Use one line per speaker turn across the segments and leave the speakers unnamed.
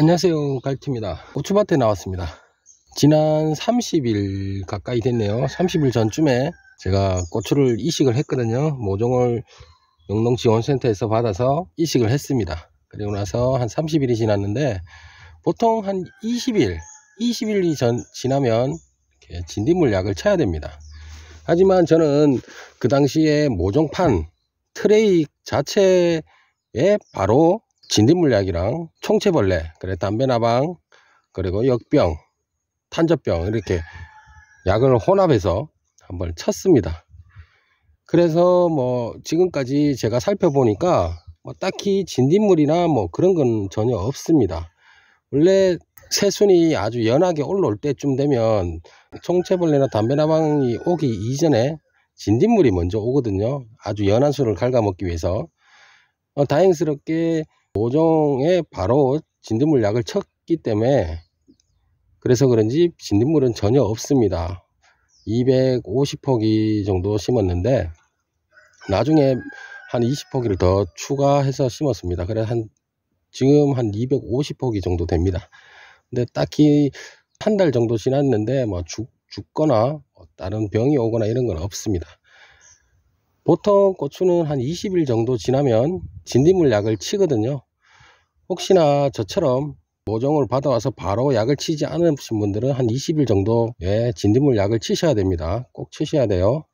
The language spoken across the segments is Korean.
안녕하세요 갈티입니다 고추밭에 나왔습니다 지난 30일 가까이 됐네요 30일 전쯤에 제가 고추를 이식을 했거든요 모종을 영농지원센터에서 받아서 이식을 했습니다 그리고 나서 한 30일이 지났는데 보통 한 20일 20일이 전 지나면 진딧물 약을 쳐야 됩니다 하지만 저는 그 당시에 모종판 트레이 자체에 바로 진딧물약이랑 총체벌레, 그래 담배나방, 그리고 역병, 탄저병 이렇게 약을 혼합해서 한번 쳤습니다. 그래서 뭐 지금까지 제가 살펴보니까 뭐 딱히 진딧물이나 뭐 그런 건 전혀 없습니다. 원래 새순이 아주 연하게 올라올 때쯤 되면 총체벌레나 담배나방이 오기 이전에 진딧물이 먼저 오거든요. 아주 연한 술을 갉아먹기 위해서 어, 다행스럽게 모종에 바로 진딧물 약을 쳤기 때문에 그래서 그런지 진딧물은 전혀 없습니다. 250포기 정도 심었는데 나중에 한 20포기를 더 추가해서 심었습니다. 그래 한 지금 한 250포기 정도 됩니다. 근데 딱히 한 달 정도 지났는데 뭐 죽, 죽거나 뭐 다른 병이 오거나 이런 건 없습니다. 보통 고추는 한 20일 정도 지나면 진딧물 약을 치거든요. 혹시나 저처럼 모종을 받아와서 바로 약을 치지 않으신 분들은 한 20일 정도에 예, 진딧물 약을 치셔야 됩니다. 꼭 치셔야 돼요.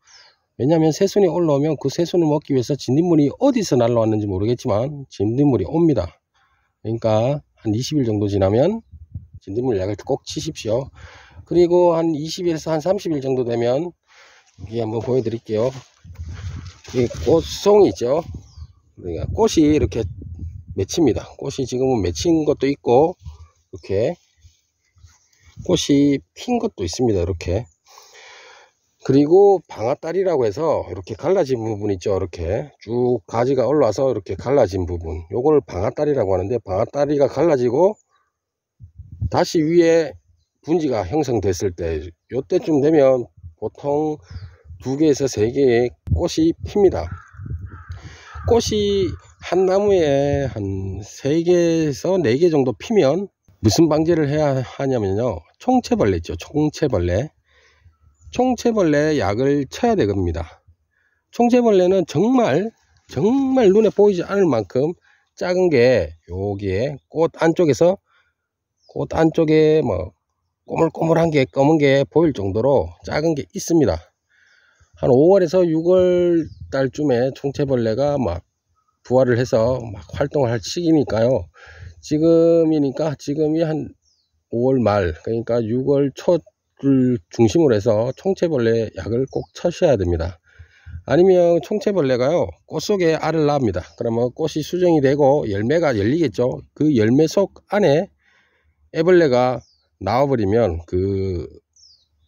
왜냐하면 새순이 올라오면 그 새순을 먹기 위해서 진딧물이 어디서 날라왔는지 모르겠지만 진딧물이 옵니다. 그러니까 한 20일 정도 지나면 진딧물 약을 꼭 치십시오. 그리고 한 20일에서 한 30일 정도 되면 여기 한번 보여드릴게요. 이 꽃송이 죠그러니 꽃이 이렇게 맺힙니다. 꽃이 지금은 맺힌 것도 있고 이렇게 꽃이 핀 것도 있습니다. 이렇게 그리고 방아딸이라고 해서 이렇게 갈라진 부분 있죠. 이렇게 쭉 가지가 올라와서 이렇게 갈라진 부분 요걸 방아딸이라고 하는데 방아딸이가 갈라지고 다시 위에 분지가 형성됐을 때 요때쯤 되면 보통 두 개에서 세 개의 꽃이 핍니다. 꽃이 한 나무에 한 3개에서 4개 정도 피면 무슨 방제를 해야 하냐면요 총체벌레 있죠 총체벌레 총체벌레 약을 쳐야 되겁니다 총체벌레는 정말 정말 눈에 보이지 않을 만큼 작은 게 여기에 꽃 안쪽에서 꽃 안쪽에 뭐 꼬물꼬물한 게 검은 게 보일 정도로 작은 게 있습니다 한 5월에서 6월 달쯤에 총체벌레가 막 부활을 해서 막 활동을 할 시기니까요. 지금이니까 지금이 한 5월 말 그러니까 6월 초를 중심으로 해서 총체벌레 약을 꼭쳐셔야 됩니다. 아니면 총체벌레가요 꽃 속에 알을 낳습니다. 그러면 꽃이 수정이 되고 열매가 열리겠죠. 그 열매 속 안에 애벌레가 나와버리면 그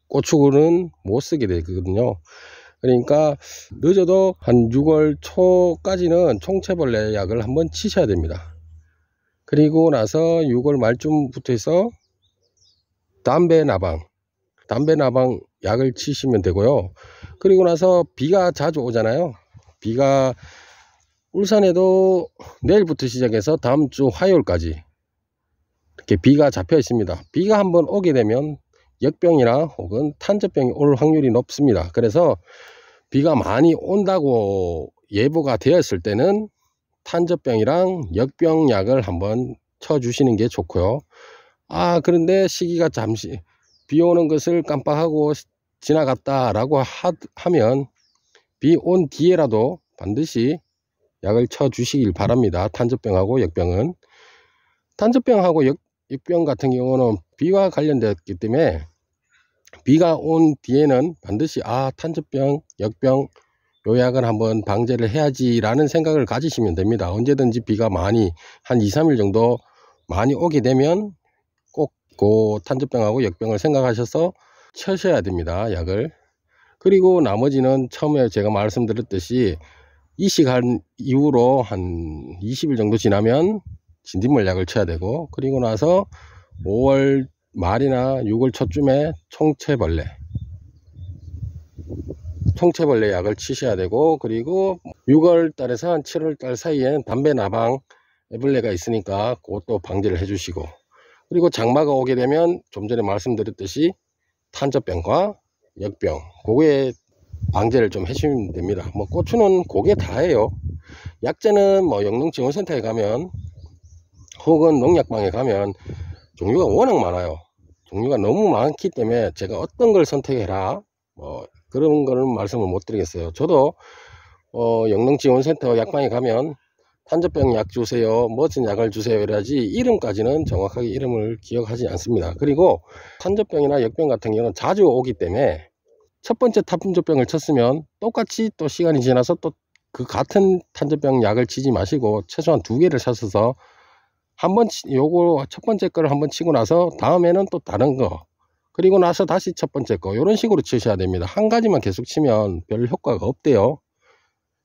고추구는 못 쓰게 되거든요. 그러니까 늦어도 한 6월 초까지는 총체벌레 약을 한번 치셔야 됩니다. 그리고 나서 6월 말쯤부터 해서 담배 나방, 담배 나방 약을 치시면 되고요. 그리고 나서 비가 자주 오잖아요. 비가 울산에도 내일부터 시작해서 다음 주 화요일까지 이렇게 비가 잡혀 있습니다. 비가 한번 오게 되면 역병이나 혹은 탄저병이 올 확률이 높습니다. 그래서 비가 많이 온다고 예보가 되었을 때는 탄저병이랑 역병약을 한번 쳐주시는 게 좋고요. 아 그런데 시기가 잠시 비 오는 것을 깜빡하고 지나갔다라고 하, 면비 온 뒤에라도 반드시 약을 쳐주시길 바랍니다. 탄저병하고 역병은 탄저병하고 역, 역병 같은 경우는 비와 관련되었기 때문에 비가 온 뒤에는 반드시 아 탄저병, 역병 요약을 한번 방제를 해야지라는 생각을 가지시면 됩니다. 언제든지 비가 많이 한 2, 3일 정도 많이 오게 되면 꼭 그 탄저병하고 역병을 생각하셔서 쳐셔야 됩니다. 약을. 그리고 나머지는 처음에 제가 말씀드렸듯이 이식한 이후로 한 20일 정도 지나면 진딧물 약을 쳐야 되고 그리고 나서 5월 말이나 6월 초쯤에 총체벌레 총체벌레 약을 치셔야 되고 그리고 6월 달에서 한 7월 달 사이에는 담배 나방 애벌레가 있으니까 그것도 방지를 해주시고 그리고 장마가 오게 되면 좀 전에 말씀드렸듯이 탄저병과 역병 고게 방제를 좀 해주시면 됩니다 뭐 고추는 고게 다예요 약재는 뭐 영농지원센터에 가면 혹은 농약방에 가면 종류가 워낙 많아요 종류가 너무 많기 때문에 제가 어떤 걸 선택해라 뭐 그런 거는 말씀을 못 드리겠어요 저도 어, 영농지원센터 약방에 가면 탄저병 약 주세요 멋진 약을 주세요 이래야지 이름까지는 정확하게 이름을 기억하지 않습니다 그리고 탄저병이나 역병 같은 경우는 자주 오기 때문에 첫 번째 탄저병을 쳤으면 똑같이 또 시간이 지나서 또 그 같은 탄저병 약을 치지 마시고 최소한 두 개를 쳤어서 한번 요거 첫 번째 거를 한번 치고 나서 다음에는 또 다른 거 그리고 나서 다시 첫 번째 거 이런 식으로 치셔야 됩니다 한 가지만 계속 치면 별 효과가 없대요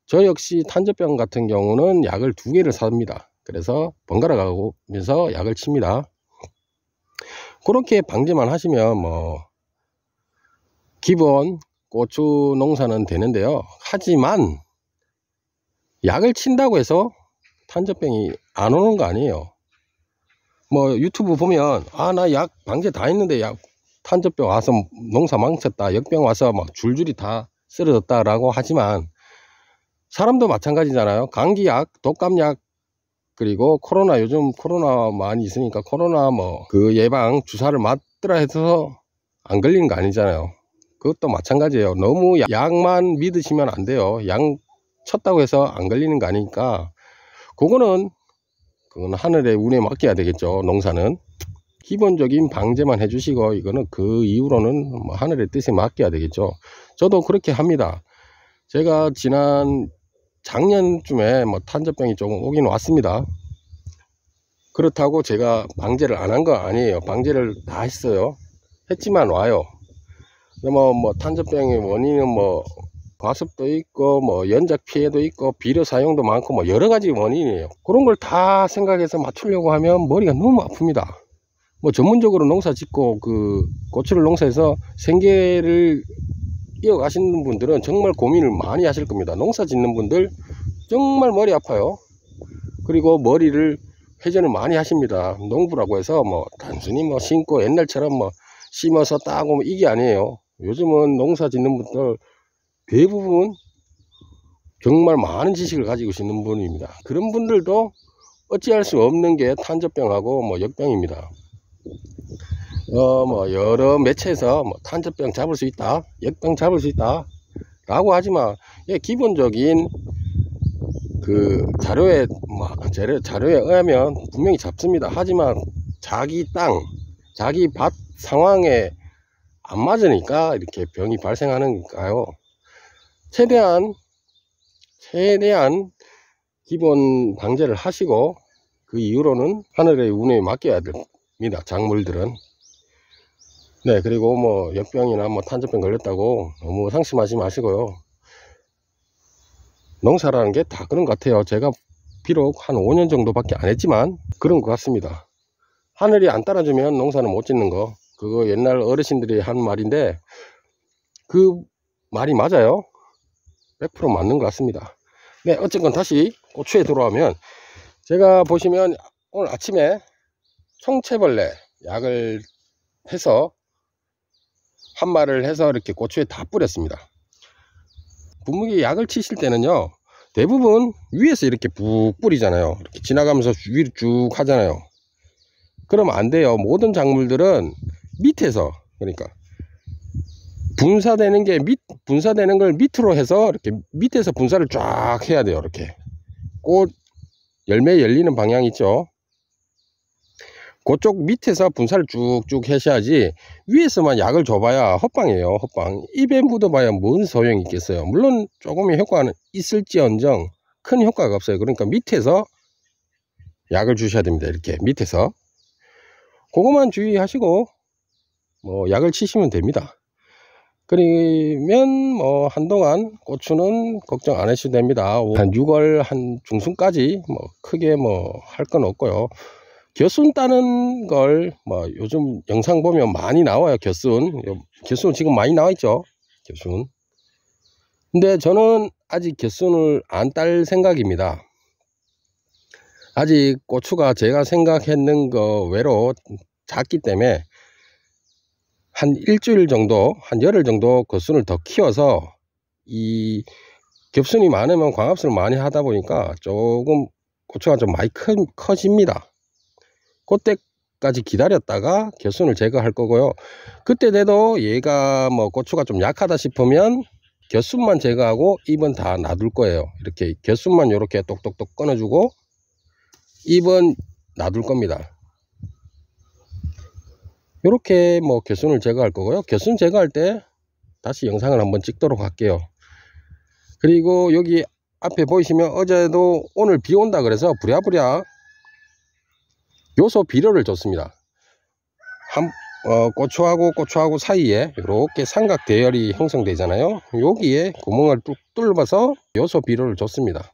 저 역시 탄저병 같은 경우는 약을 두 개를 삽니다 그래서 번갈아 가면서 약을 칩니다 그렇게 방지만 하시면 뭐 기본 고추 농사는 되는데요 하지만 약을 친다고 해서 탄저병이 안 오는 거 아니에요 뭐 유튜브 보면 아 나 약 방제 다 했는데 약 탄저병 와서 농사 망쳤다 역병 와서 막 줄줄이 다 쓰러졌다라고 하지만 사람도 마찬가지잖아요 감기약 독감약 그리고 코로나 요즘 코로나 많이 있으니까 코로나 뭐 그 예방 주사를 맞더라 해서 안걸리는거 아니잖아요 그것도 마찬가지예요 너무 약만 믿으시면 안 돼요 약 쳤다고 해서 안 걸리는 거 아니니까 그거는 그건 하늘의 운에 맡겨야 되겠죠. 농사는. 기본적인 방제만 해주시고 이거는 그 이후로는 뭐 하늘의 뜻에 맡겨야 되겠죠. 저도 그렇게 합니다. 제가 지난 작년쯤에 뭐 탄저병이 조금 오긴 왔습니다. 그렇다고 제가 방제를 안 한 거 아니에요. 방제를 다 했어요. 했지만 와요. 그뭐 뭐 탄저병의 원인은 뭐 과습도 있고 뭐 연작 피해도 있고 비료 사용도 많고 뭐 여러 가지 원인이에요 그런 걸 다 생각해서 맞추려고 하면 머리가 너무 아픕니다 뭐 전문적으로 농사 짓고 그 고추를 농사해서 생계를 이어가시는 분들은 정말 고민을 많이 하실 겁니다 농사 짓는 분들 정말 머리 아파요 그리고 머리를 회전을 많이 하십니다 농부라고 해서 뭐 단순히 뭐 심고 옛날처럼 뭐 심어서 따고 뭐 이게 아니에요 요즘은 농사 짓는 분들 대부분 정말 많은 지식을 가지고 계시는 분입니다. 그런 분들도 어찌할 수 없는 게 탄저병하고 뭐 역병입니다. 어, 뭐 여러 매체에서 뭐 탄저병 잡을 수 있다, 역병 잡을 수 있다 라고 하지만 예, 기본적인 그 자료에 뭐 자료, 자료에 의하면 분명히 잡습니다. 하지만 자기 땅, 자기 밭 상황에 안 맞으니까 이렇게 병이 발생하는 가요 최대한 최대한 기본 방제를 하시고 그 이후로는 하늘의 운에 맡겨야 됩니다 작물들은 네 그리고 뭐 역병이나 뭐 탄저병 걸렸다고 너무 상심하지 마시고요 농사라는 게 다 그런 것 같아요 제가 비록 한 5년 정도밖에 안 했지만 그런 것 같습니다 하늘이 안 따라주면 농사는 못 짓는 거 그거 옛날 어르신들이 한 말인데 그 말이 맞아요 100% 맞는 것 같습니다 네 어쨌건 다시 고추에 돌아오면 제가 보시면 오늘 아침에 총체벌레 약을 해서 한 마를 리 해서 이렇게 고추에 다 뿌렸습니다 분무기 약을 치실 때는요 대부분 위에서 이렇게 푹 뿌리잖아요 이렇게 지나가면서 위로 쭉 하잖아요 그럼안 돼요 모든 작물들은 밑에서 그러니까 분사되는 게 밑, 분사되는 걸 밑으로 해서 이렇게 밑에서 분사를 쫙 해야 돼요. 이렇게. 꽃, 열매 열리는 방향 있죠? 그쪽 밑에서 분사를 쭉쭉 해셔야지 위에서만 약을 줘봐야 헛방이에요 헛방 입에 묻어봐야 뭔 소용이 있겠어요 물론 조금의 효과는 있을지언정 큰 효과가 없어요 그러니까 밑에서 약을 주셔야 됩니다 이렇게 밑에서 그것만 주의하시고 뭐 약을 치시면 됩니다 그러면 뭐 한동안 고추는 걱정 안 하셔도 됩니다. 한 6월 한 중순까지 뭐 크게 뭐 할 건 없고요. 겨순 따는 걸 뭐 요즘 영상 보면 많이 나와요. 겨순. 겨순 지금 많이 나와 있죠. 겨순. 근데 저는 아직 겨순을 안 딸 생각입니다. 아직 고추가 제가 생각했는 거 외로 작기 때문에 한 일주일 정도, 한 열흘 정도 겉순을 더 키워서 이 겹순이 많으면 광합수을 많이 하다 보니까 조금 고추가 좀 많이 크, 커집니다. 그때까지 기다렸다가 겹순을 제거할 거고요. 그때 돼도 얘가 뭐 고추가 좀 약하다 싶으면 겹순만 제거하고 입은다 놔둘 거예요. 이렇게 겹순만 이렇게 똑똑똑 끊어주고 입은 놔둘 겁니다. 이렇게뭐 개순을 제거할 거고요 개순 제거할 때 다시 영상을 한번 찍도록 할게요 그리고 여기 앞에 보이시면 어제도 오늘 비 온다 그래서 부랴부랴 요소 비료를 줬습니다 한, 어, 고추하고 고추하고 사이에 이렇게 삼각 대열이 형성되잖아요 여기에 구멍을 뚝 뚫어서 요소 비료를 줬습니다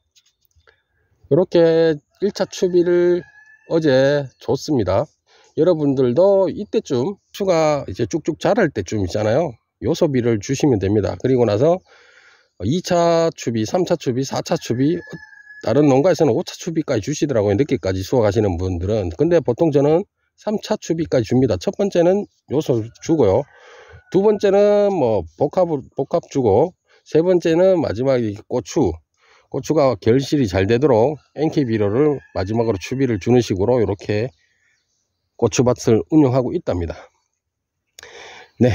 이렇게 1차 추비를 어제 줬습니다 여러분들도 이때쯤 추가 이제 쭉쭉 자랄 때쯤 있잖아요 요소비를 주시면 됩니다 그리고 나서 2차 추비 3차 추비 4차 추비 다른 농가에서는 5차 추비까지 주시더라고요 늦게까지 수확하시는 분들은 근데 보통 저는 3차 추비까지 줍니다 첫 번째는 요소 주고요 두 번째는 뭐 복합 복합 주고 세 번째는 마지막 고추 고추가 결실이 잘 되도록 NK 비료를 마지막으로 추비를 주는 식으로 이렇게 고추밭을 운영하고 있답니다. 네.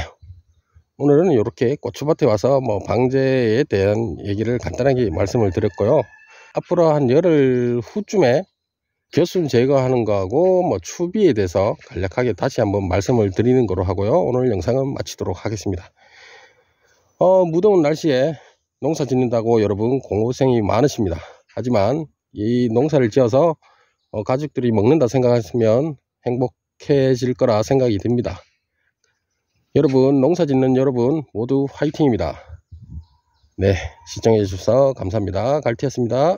오늘은 이렇게 고추밭에 와서 뭐 방제에 대한 얘기를 간단하게 말씀을 드렸고요. 앞으로 한 열흘 후쯤에 겨순 제거하는 거하고 뭐 추비에 대해서 간략하게 다시 한번 말씀을 드리는 거로 하고요. 오늘 영상은 마치도록 하겠습니다. 어, 무더운 날씨에 농사 짓는다고 여러분 공고생이 많으십니다. 하지만 이 농사를 지어서 어, 가족들이 먹는다 생각하시면 행복해질 거라 생각이 듭니다. 여러분 농사짓는 여러분 모두 화이팅입니다. 네 시청해주셔서 감사합니다. 갈티였습니다.